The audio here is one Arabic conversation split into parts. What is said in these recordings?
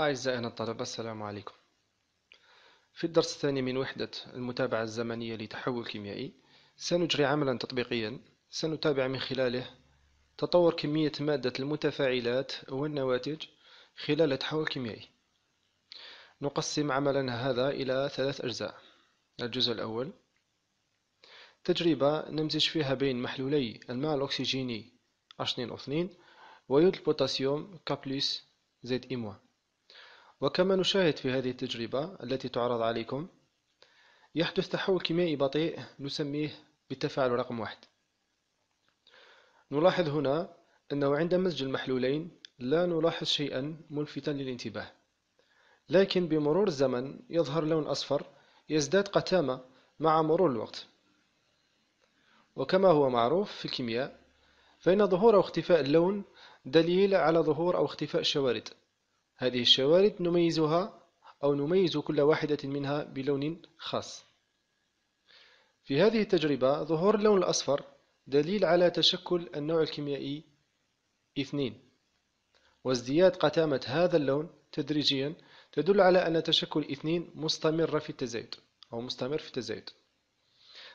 أعزائنا الطلبة السلام عليكم في الدرس الثاني من وحدة المتابعة الزمنية لتحول كيميائي سنجري عملا تطبيقيا سنتابع من خلاله تطور كمية مادة المتفاعلات والنواتج خلال تحول كيميائي نقسم عملنا هذا إلى ثلاث أجزاء الجزء الأول تجربة نمزج فيها بين محلولي الماء الأكسجيني H2O2 ويود البوتاسيوم إيموان وكما نشاهد في هذه التجربة التي تعرض عليكم يحدث تحول كيميائي بطيء نسميه بالتفاعل رقم واحد نلاحظ هنا أنه عند مزج المحلولين لا نلاحظ شيئا ملفتا للانتباه لكن بمرور الزمن يظهر لون أصفر يزداد قتامة مع مرور الوقت وكما هو معروف في الكيمياء فإن ظهور أو اختفاء اللون دليل على ظهور أو اختفاء الشوارد هذه الشوارد نميزها أو نميز كل واحدة منها بلون خاص في هذه التجربة ظهور اللون الأصفر دليل على تشكل النوع الكيميائي اثنين وازدياد قتامة هذا اللون تدريجيا تدل على أن تشكل اثنين مستمر في التزايد أو مستمر في التزايد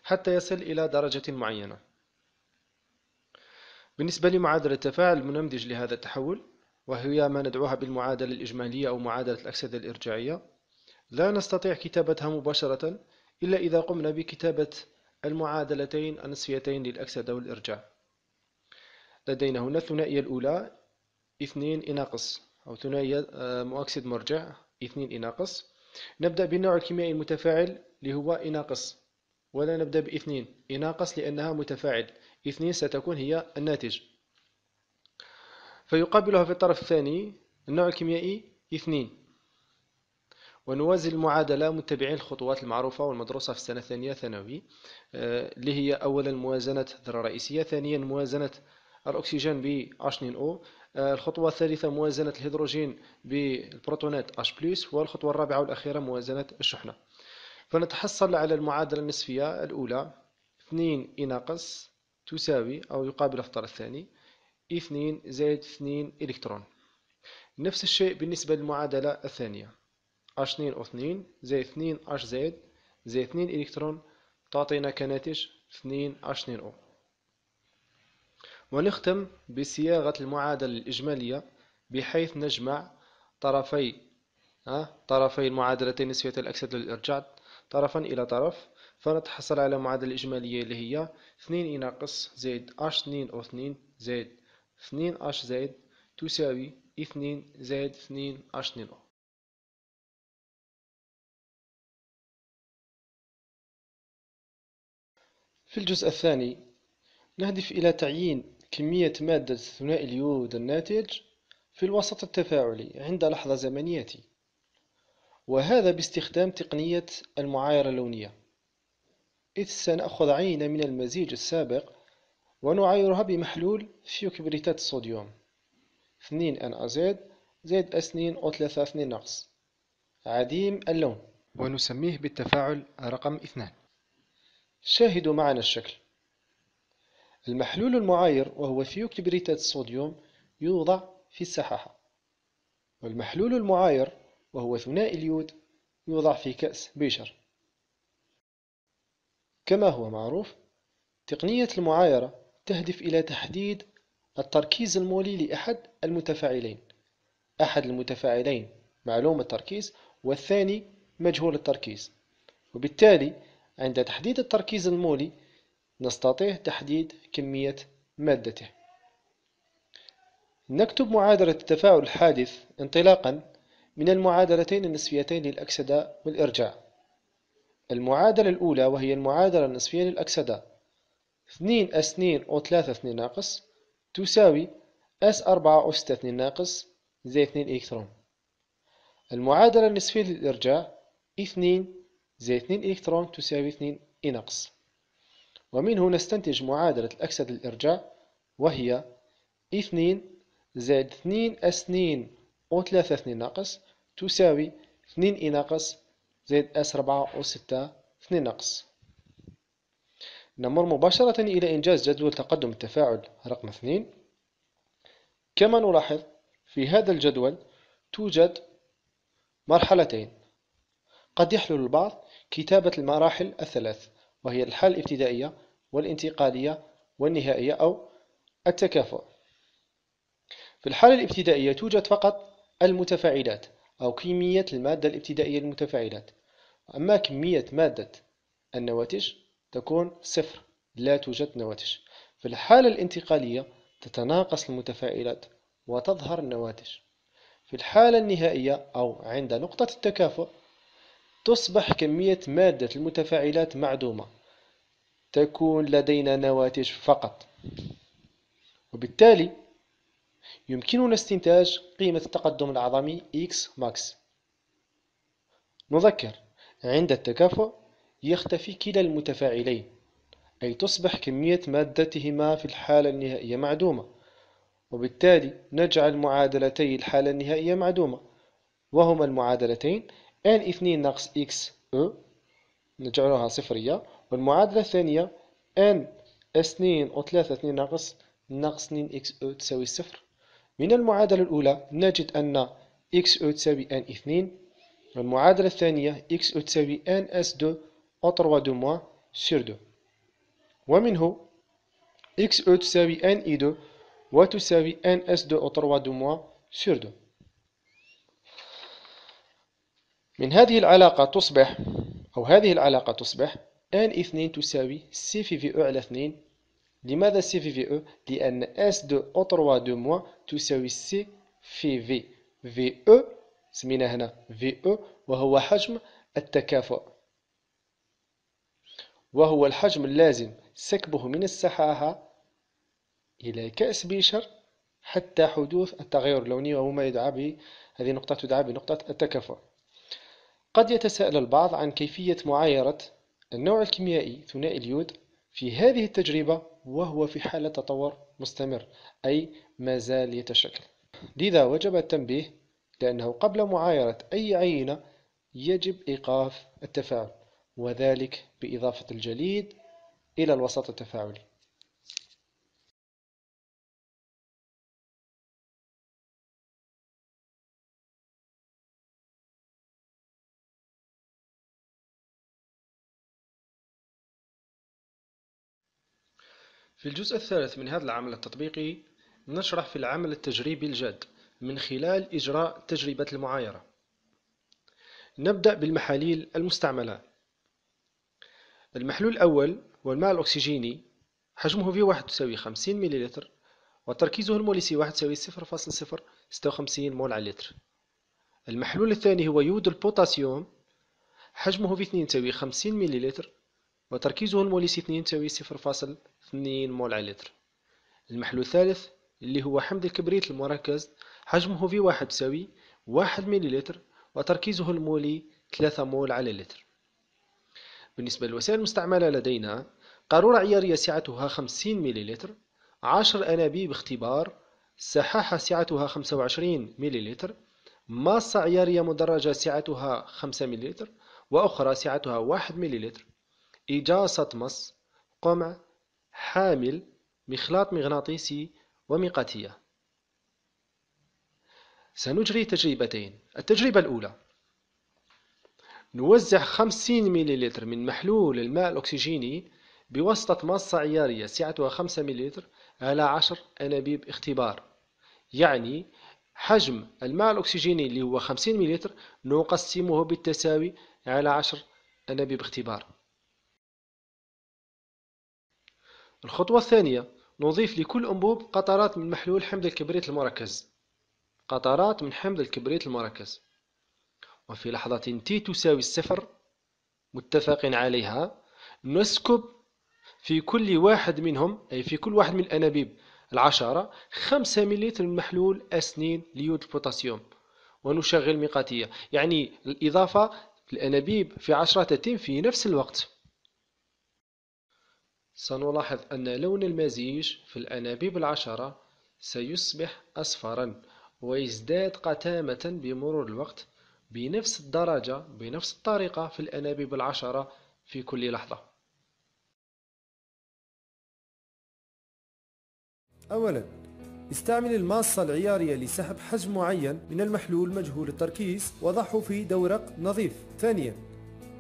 حتى يصل إلى درجة معينة بالنسبة لمعادلة التفاعل المنمدج لهذا التحول وهي ما ندعوها بالمعادلة الإجمالية أو معادلة الأكسدة الإرجاعية لا نستطيع كتابتها مباشرة إلا إذا قمنا بكتابة المعادلتين النصفيتين للأكسدة والإرجاع لدينا هنا الثنائية الأولى 2 إناقص أو ثنائية آه، مؤكسد مرجع 2 إناقص نبدأ بالنوع الكيميائي المتفاعل اللي هو إناقص ولا نبدأ باثنين إناقص لأنها متفاعل اثنين ستكون هي الناتج فيقابلها في الطرف الثاني النوع الكيميائي اثنين ونوازي المعادلة متبعين الخطوات المعروفة والمدروسة في السنة الثانية ثانوي آه، اللي هي أولا موازنة الذرة الرئيسية ثانيا موازنة الأكسجين ب H2O آه، الخطوة الثالثة موازنة الهيدروجين بالبروتونات H+, والخطوة الرابعة والأخيرة موازنة الشحنة فنتحصل على المعادلة النصفية الأولى 2 إ ناقص تساوي أو يقابل الخطر الثاني اثنين زائد اثنين إلكترون نفس الشيء بالنسبة للمعادلة الثانية اش اثنين أو اثنين زائد اثنين اش زائد زائد اثنين إلكترون تعطينا كناتج اثنين اش اثنين أو ونختم بصياغة المعادلة الإجمالية بحيث نجمع طرفي ها طرفي المعادلتين نسبية الأكسدة للإرجاع طرفا إلى طرف فنتحصل على معادلة إجمالية اللي هي اثنين إي ناقص زائد اش اثنين او اثنين زايد 2 أش زائد تساوي اثنين زائد اثنين أش او في الجزء الثاني نهدف إلى تعيين كمية مادة ثنائي اليود الناتج في الوسط التفاعلي عند لحظة زمنية وهذا باستخدام تقنية المعايرة اللونية إذ سنأخذ عينة من المزيج السابق ونعايرها بمحلول فيو كبريتات الصوديوم اثنين ان ازيد زيد اس اثنين او ثلاثة اثنين ناقص عديم اللون ونسميه بالتفاعل رقم اثنان شاهدوا معنا الشكل المحلول المعاير وهو فيو كبريتات الصوديوم يوضع في السحاحة والمحلول المعاير وهو ثنائي اليود يوضع في كأس بيشر كما هو معروف تقنية المعايرة تهدف إلى تحديد التركيز المولي لأحد المتفاعلين أحد المتفاعلين معلوم التركيز والثاني مجهول التركيز وبالتالي عند تحديد التركيز المولي نستطيع تحديد كمية مادته نكتب معادلة التفاعل الحادث انطلاقا من المعادلتين النسبيتين للأكسدة والإرجاع المعادلة الأولى وهي المعادلة النسبية للأكسدة اثنين اس اثنين أو ثلاثة اثنين ناقص تساوي اس أربعة أو ستة اثنين ناقص زي اثنين إلكترون المعادلة النصفية للإرجاع اثنين زي اثنين إلكترون تساوي اثنين إي ناقص ومنه نستنتج معادلة الاكسد للإرجاع وهي اثنين زائد اثنين اس اثنين أو ثلاثة اثنين ناقص تساوي اثنين إي ناقص زائد اس أربعة أو ستة اثنين ناقص نمر مباشرة إلى إنجاز جدول تقدم التفاعل رقم 2 كما نلاحظ في هذا الجدول توجد مرحلتين قد يحلل البعض كتابة المراحل الثلاث وهي الحالة الابتدائية والانتقالية والنهائية أو التكافؤ في الحالة الابتدائية توجد فقط المتفاعلات أو كمية المادة الابتدائية للمتفاعلات أما كمية مادة النواتج تكون صفر لا توجد نواتج في الحالة الانتقالية تتناقص المتفاعلات وتظهر النواتج في الحالة النهائية أو عند نقطة التكافؤ تصبح كمية مادة المتفاعلات معدومة تكون لدينا نواتج فقط وبالتالي يمكننا استنتاج قيمة التقدم العظمي X max نذكر عند التكافؤ يختفي كلا المتفاعلين أي تصبح كمية مادتهما في الحالة النهائية معدومة وبالتالي نجعل معادلتي الحالة النهائية معدومة وهما المعادلتين n 2 ناقص x e نجعلها صفرية والمعادلة الثانية n s 2 و 3 2 ناقص ناقص 2 x e تساوي الصفر من المعادلة الأولى نجد أن x e تساوي n 2 والمعادلة الثانية x e تساوي n s 2 en 3 de moins sur 2 ومنه xe تساوي i 2 وتساوي s 2 en 3 de moins sur 2 من هذه العلاقة تصبح أو هذه العلاقة تصبح n2 تساوي c في في على 2 لماذا سي في في او لان s s2 en 3 دو موان تساوي سي في في في او سميناه هنا في او وهو حجم التكافؤ وهو الحجم اللازم سكبه من السحاحة إلى كأس بيشر حتى حدوث التغير اللوني وهو ما يدعى به هذه نقطة تدعى بنقطة التكافؤ قد يتساءل البعض عن كيفية معايرة النوع الكيميائي ثنائي اليود في هذه التجربة وهو في حالة تطور مستمر أي ما زال يتشكل لذا وجب التنبيه لأنه قبل معايرة أي عينة يجب إيقاف التفاعل وذلك بإضافة الجليد إلى الوسط التفاعلي في الجزء الثالث من هذا العمل التطبيقي نشرح في العمل التجريبي الجاد من خلال إجراء تجربة المعايرة نبدأ بالمحاليل المستعملة المحلول الأول هو الماء الأكسجيني حجمه في واحد تساوي خمسين مليلتر وتركيزه المولي سي واحد تساوي صفر صفر فاصل ستة وخمسين مول على لتر المحلول الثاني هو يود البوتاسيوم حجمه في اثنين تساوي خمسين مليلتر وتركيزه المولي سي صفر تساوي اثنين مول على لتر المحلول الثالث اللي هو حمض الكبريت المركز حجمه في واحد تساوي واحد مليلتر وتركيزه المولي ثلاثة مول على لتر بالنسبة للوسائل المستعملة لدينا قارورة عيارية سعتها 50 مليلتر 10 أنابيب اختبار سحاحة سعتها 25 مليلتر ماصة عيارية مدرجة سعتها 5 مليلتر وأخرى سعتها 1 مليلتر إجاصة مص قمع حامل مخلاط مغناطيسي ومقاتية سنجري تجربتين التجربة الأولى نوزع 50 مليلتر من محلول الماء الأكسجيني بواسطة مصة عيارية سعتها 5 مليلتر على 10 أنابيب اختبار يعني حجم الماء الأكسجيني اللي هو 50 مليلتر نقسمه بالتساوي على 10 أنابيب اختبار الخطوة الثانية نضيف لكل أنبوب قطرات من محلول حمض الكبريت المركز قطرات من حمض الكبريت المركز وفي لحظة t تساوي الصفر متفق عليها نسكب في كل واحد منهم أي في كل واحد من الأنابيب العشرة خمسة مليلتر من محلول أسنين ليود البوتاسيوم ونشغل ميقاتية يعني الإضافة في الأنابيب في عشرة تتم في نفس الوقت سنلاحظ أن لون المزيج في الأنابيب العشرة سيصبح أصفرا ويزداد قتامة بمرور الوقت بنفس الدرجة بنفس الطريقة في الأنابيب العشرة في كل لحظة أولا استعمل الماصة العيارية لسحب حجم معين من المحلول مجهول التركيز وضعه في دورق نظيف ثانيا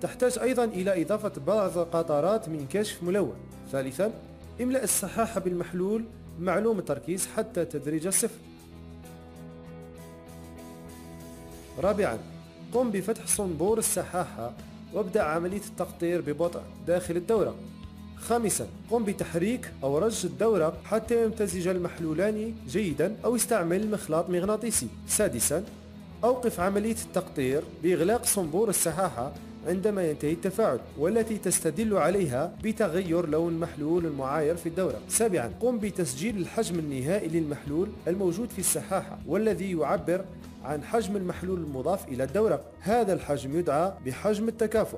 تحتاج أيضا إلى إضافة بعض قطرات من كشف ملون ثالثا املأ الصحاحة بالمحلول معلوم التركيز حتى تدريج الصفر رابعا قم بفتح صنبور السحاحة وابدأ عملية التقطير ببطء داخل الدورة خامسا قم بتحريك أو رج الدورة حتى يمتزج المحلولان جيدا أو استعمل مخلاط مغناطيسي سادسا أوقف عملية التقطير بإغلاق صنبور السحاحة عندما ينتهي التفاعل والتي تستدل عليها بتغير لون محلول المعاير في الدورة سابعا قم بتسجيل الحجم النهائي للمحلول الموجود في السحاحة والذي يعبر عن حجم المحلول المضاف إلى الدورة هذا الحجم يدعى بحجم التكافؤ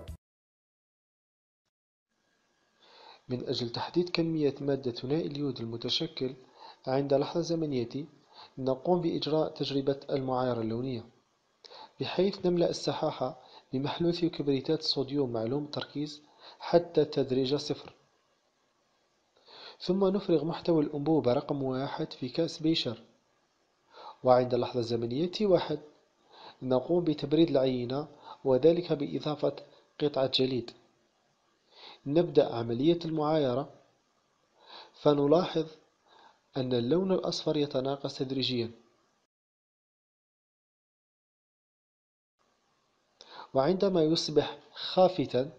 من أجل تحديد كمية مادة ثنائي اليود المتشكل عند لحظة زمنية نقوم بإجراء تجربة المعايرة اللونية بحيث نملأ السحاحة لمحلول كبريتات الصوديوم معلوم التركيز حتى تدريجة صفر ثم نفرغ محتوى الأنبوبة رقم واحد في كأس بيشر وعند اللحظة الزمنية واحد نقوم بتبريد العينة وذلك بإضافة قطعة جليد نبدأ عملية المعايرة فنلاحظ أن اللون الأصفر يتناقص تدريجياً وعندما يصبح خافتاً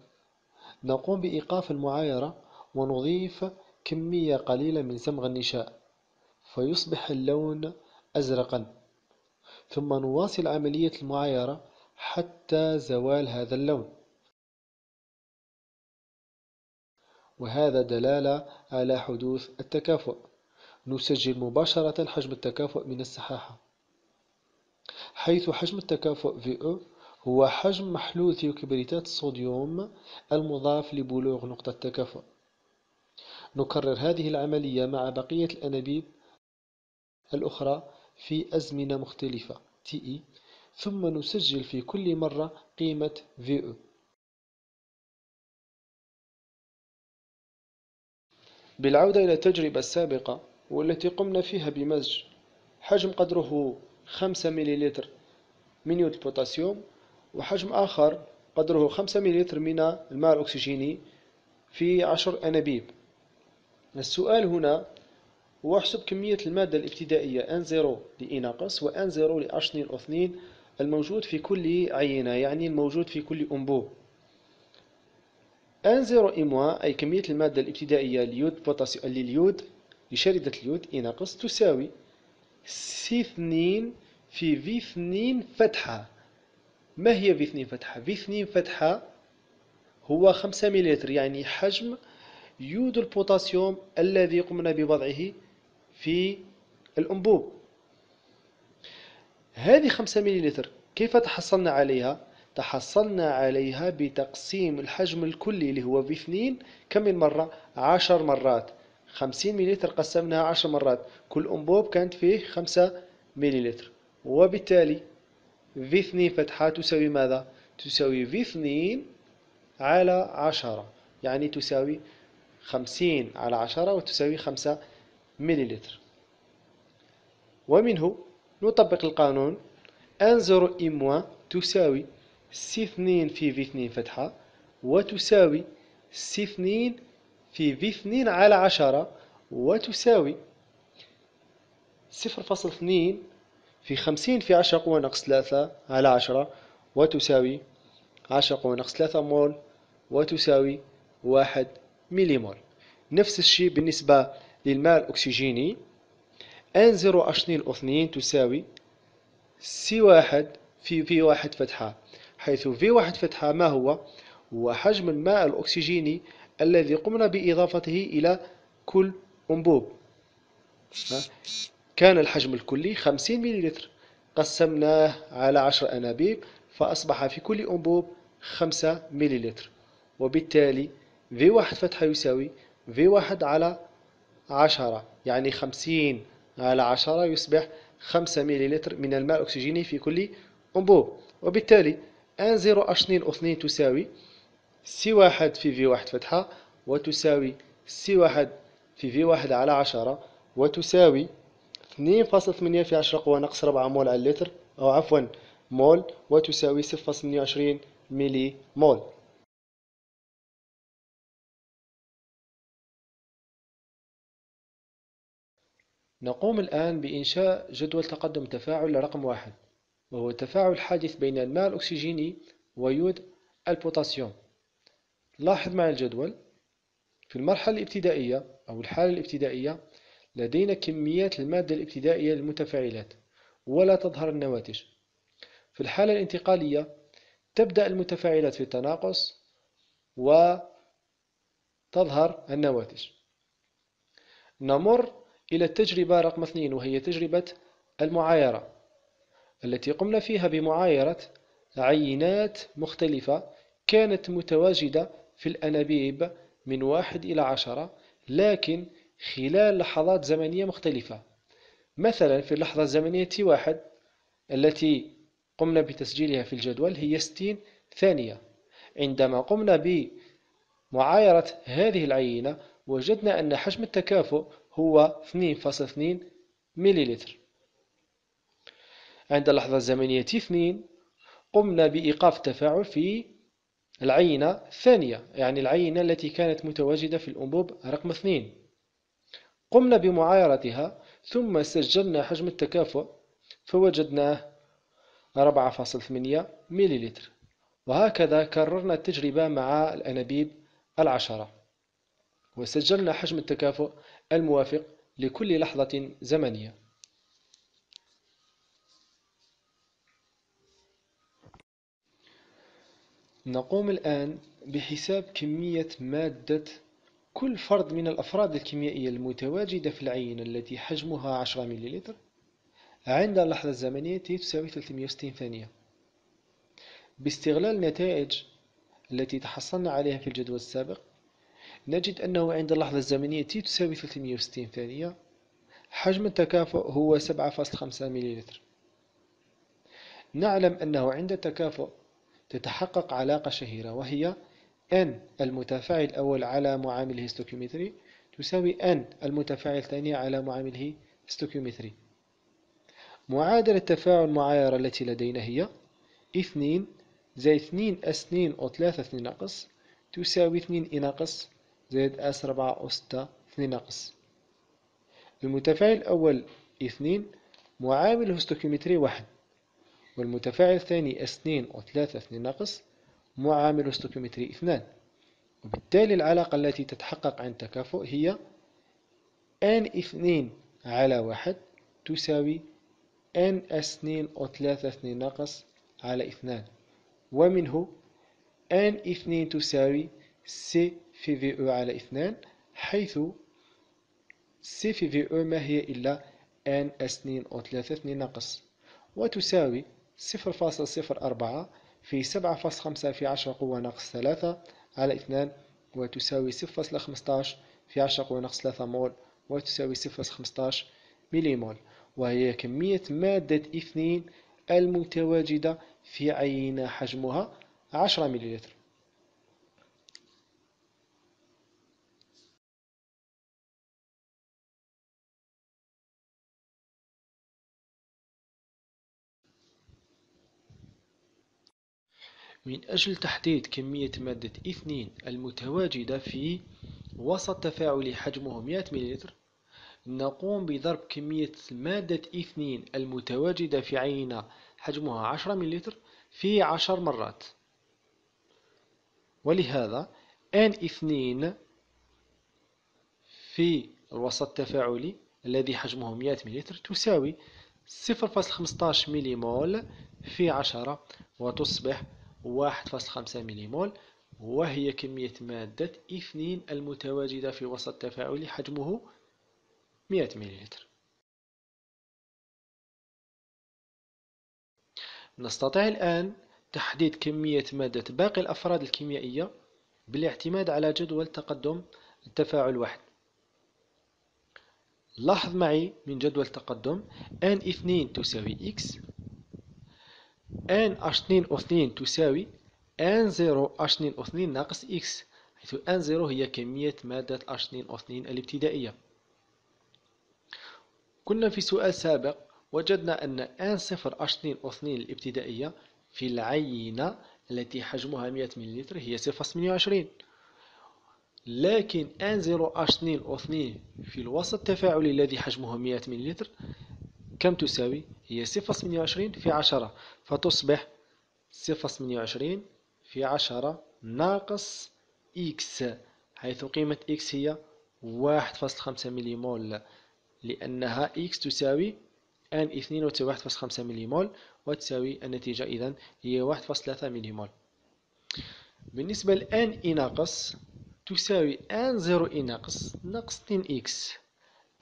نقوم بإيقاف المعايرة ونضيف كمية قليلة من صمغ النشاء فيصبح اللون أزرقاً ثم نواصل عملية المعايرة حتى زوال هذا اللون وهذا دلالة على حدوث التكافؤ نسجل مباشرة حجم التكافؤ من السحاحة حيث حجم التكافؤ VO هو حجم محلول ثيوكبريتات الصوديوم المضاف لبلوغ نقطة التكافؤ نكرر هذه العملية مع بقية الأنابيب الأخرى في أزمنة مختلفة TE ثم نسجل في كل مرة قيمة VE بالعودة إلى التجربة السابقة والتي قمنا فيها بمزج حجم قدره 5 مليلتر من يود البوتاسيوم وحجم آخر قدره 5 مليلتر من الماء الأكسجيني في 10 أنابيب السؤال هنا هو احسب كمية المادة الابتدائية N0 لإي ناقص و N0 لأش h 2 الموجود في كل عينة يعني الموجود في كل أنبوب N0 إيموا أي كمية المادة الابتدائية ليود بوتاسيوم لليود لشاردة اليود إي ناقص تساوي سي اثنين في في اثنين فتحة ما هي في اثنين فتحة في اثنين فتحة هو 5 مليلتر يعني حجم يود البوتاسيوم الذي قمنا بوضعه في الأنبوب هذه 5 مليلتر كيف تحصلنا عليها؟ تحصلنا عليها بتقسيم الحجم الكلي اللي هو في اثنين كم من مرة؟ عشر مرات خمسين مليلتر قسمناها عشر مرات كل أنبوب كانت فيه خمسة مليلتر وبالتالي في اثنين فتحة تساوي ماذا؟ تساوي في اثنين على عشرة يعني تساوي خمسين على عشرة وتساوي خمسة مليلتر ومنه نطبق القانون ان اي موان تساوي سي اثنين في في اثنين فتحة وتساوي سي اثنين في في اثنين على عشرة وتساوي صفر فاصل اثنين في خمسين في عشرة قوة ناقص ثلاثة على عشرة وتساوي عشرة قوة ناقص ثلاثة مول وتساوي واحد ميليمول نفس الشيء بالنسبة للماء الأكسجيني ان زيرو اش اثنين اثنين تساوي سي واحد في في واحد فتحة حيث في واحد فتحة ما هو هو حجم الماء الأكسجيني الذي قمنا بإضافته إلى كل أنبوب كان الحجم الكلي 50 مليلتر قسمناه على 10 أنابيب فأصبح في كل أنبوب 5 مليلتر وبالتالي V1 فتحة يساوي V1 على 10 يعني 50 على 10 يصبح 5 مليلتر من الماء الأكسجيني في كل أنبوب وبالتالي N0H2O2 تساوي C1 في V1 فتحة وتساوي C1 في V1 على 10 وتساوي 2.8 في 10 قوى ناقص 4 مول على اللتر أو عفوا مول وتساوي 0.28 ملي مول نقوم الآن بإنشاء جدول تقدم تفاعل رقم واحد وهو تفاعل حادث بين الماء الأكسجيني ويود البوتاسيوم لاحظ مع الجدول في المرحلة الابتدائية أو الحالة الابتدائية لدينا كميات المادة الابتدائية للمتفاعلات ولا تظهر النواتج في الحالة الانتقالية تبدأ المتفاعلات في التناقص وتظهر النواتج نمر إلى التجربة رقم اثنين وهي تجربة المعايرة التي قمنا فيها بمعايرة عينات مختلفة كانت متواجدة في الأنابيب من واحد إلى عشرة لكن خلال لحظات زمنية مختلفة مثلا في اللحظة الزمنية تي واحد التي قمنا بتسجيلها في الجدول هي 60 ثانية عندما قمنا بمعايرة هذه العينة وجدنا أن حجم التكافؤ هو 2.2 مليلتر عند اللحظة الزمنية تي 2 قمنا بإيقاف التفاعل في العينة الثانية يعني العينة التي كانت متواجدة في الأنبوب رقم 2 قمنا بمعايرتها ثم سجلنا حجم التكافؤ فوجدناه 4.8 مليلتر وهكذا كررنا التجربة مع الأنابيب العشرة وسجلنا حجم التكافؤ الموافق لكل لحظة زمنية نقوم الآن بحساب كمية مادة كل فرد من الأفراد الكيميائية المتواجدة في العينة التي حجمها 10 مليلتر عند اللحظة الزمنية تساوي 360 ثانية باستغلال النتائج التي تحصلنا عليها في الجدول السابق نجد أنه عند اللحظة الزمنية تي تساوي 360 ثانية حجم التكافؤ هو 7.5 مليلتر نعلم أنه عند التكافؤ تتحقق علاقة شهيرة وهي N المتفاعل الأول على معامله ستوكيومتري تساوي N المتفاعل الثاني على معامله ستوكيومتري معادلة التفاعل المعايرة التي لدينا هي 2 زائد 2 أس 2 أو 3 2 ناقص تساوي 2 إي ناقص زائد أس 4 أو 6 2 ناقص المتفاعل الأول 2 معامله ستوكيومتري 1 والمتفاعل الثاني أس 2 أو 3 2 ناقص معامل الستوكيومتري اثنان وبالتالي العلاقة التي تتحقق عن تكافؤ هي n اثنين على واحد تساوي n اثنين أو ثلاثة اثنين ناقص على اثنان ومنه n اثنين تساوي c في في او على اثنان حيث c في في او ما هي إلا n اثنين أو ثلاثة اثنين ناقص وتساوي صفر فاصل صفر أربعة في 7.5 في 10 قوة ناقص 3 على 2 وتساوي 0.15 في 10 قوة ناقص 3 مول وتساوي 0.15 مليمول وهي كمية مادة إثنين المتواجدة في عينة حجمها 10 مليلتر من أجل تحديد كمية مادة إثنين المتواجدة في وسط تفاعلي حجمه 100 مليلتر نقوم بضرب كمية مادة إثنين المتواجدة في عينة حجمها 10 مليلتر في 10 مرات ولهذا N اثنين في الوسط التفاعلي الذي حجمه 100 مليلتر تساوي 0.15 ملي مول في 10 وتصبح واحد فاصل خمسة مليمول وهي كمية مادة إثنين المتواجدة في وسط تفاعلي حجمه مئة مليلتر نستطيع الآن تحديد كمية مادة باقي الأفراد الكيميائية بالاعتماد على جدول تقدم التفاعل واحد لاحظ معي من جدول التقدم N2 تساوي X ان اش 2 أو 2 تساوي ان 0 اش 2 أو 2 ناقص اكس حيث ان 0 هي كمية مادة اش 2 أو 2 الابتدائية كنا في سؤال سابق وجدنا أن ان 0 اش 2 أو 2 الابتدائية في العينة التي حجمها 100 ملل هي 0.28 لكن ان 0 اش 2 او 2 في الوسط التفاعلي الذي حجمه 100 ملل كم تساوي؟ هي 0.28 في عشرة فتصبح 0.28 في عشرة ناقص إكس حيث قيمة إكس هي واحد فاصل خمسة مليمول لأنها إكس تساوي ان اثنين وتساوي واحد فاصل مليمول وتساوي النتيجة إذا هي واحد فاصل ثلاثة مليمول بالنسبة لان إي ناقص تساوي ان زيرو إي ناقص ناقص 2 إكس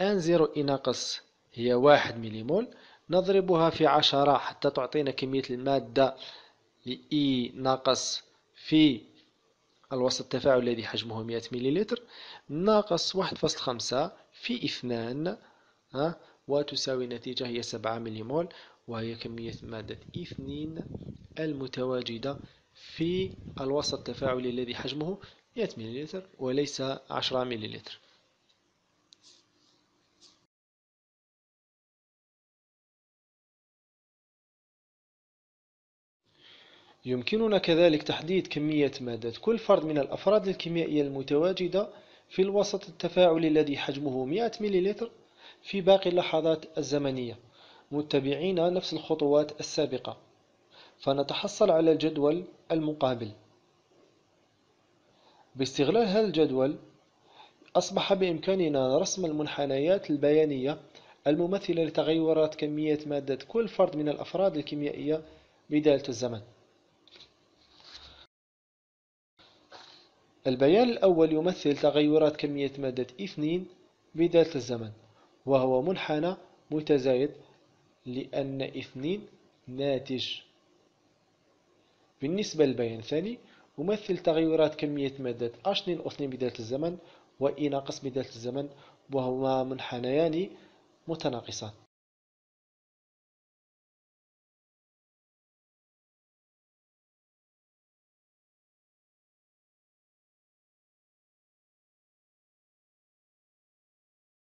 ان زيرو إي ناقص هي واحد مليمول نضربها في عشرة حتى تعطينا كمية المادة لإي e ناقص في الوسط التفاعل الذي حجمه مئة مليلتر ناقص واحد فاصل خمسة في اثنان ها وتساوي النتيجة هي سبعة مليمول وهي كمية مادة e اثنين المتواجدة في الوسط التفاعلي الذي حجمه 100 مليلتر وليس 10 مليلتر يمكننا كذلك تحديد كمية مادة كل فرد من الأفراد الكيميائية المتواجدة في الوسط التفاعلي الذي حجمه 100 مليلتر في باقي اللحظات الزمنية متبعين نفس الخطوات السابقة فنتحصل على الجدول المقابل باستغلال هذا الجدول أصبح بإمكاننا رسم المنحنيات البيانية الممثلة لتغيرات كمية مادة كل فرد من الأفراد الكيميائية بداية الزمن البيان الأول يمثل تغيرات كمية مادة اثنين بذات الزمن وهو منحنى متزايد لأن اثنين ناتج بالنسبة للبيان الثاني يمثل تغيرات كمية اش اثنين H2O2 بذات الزمن و ناقص بذات الزمن وهما منحنيان متناقصان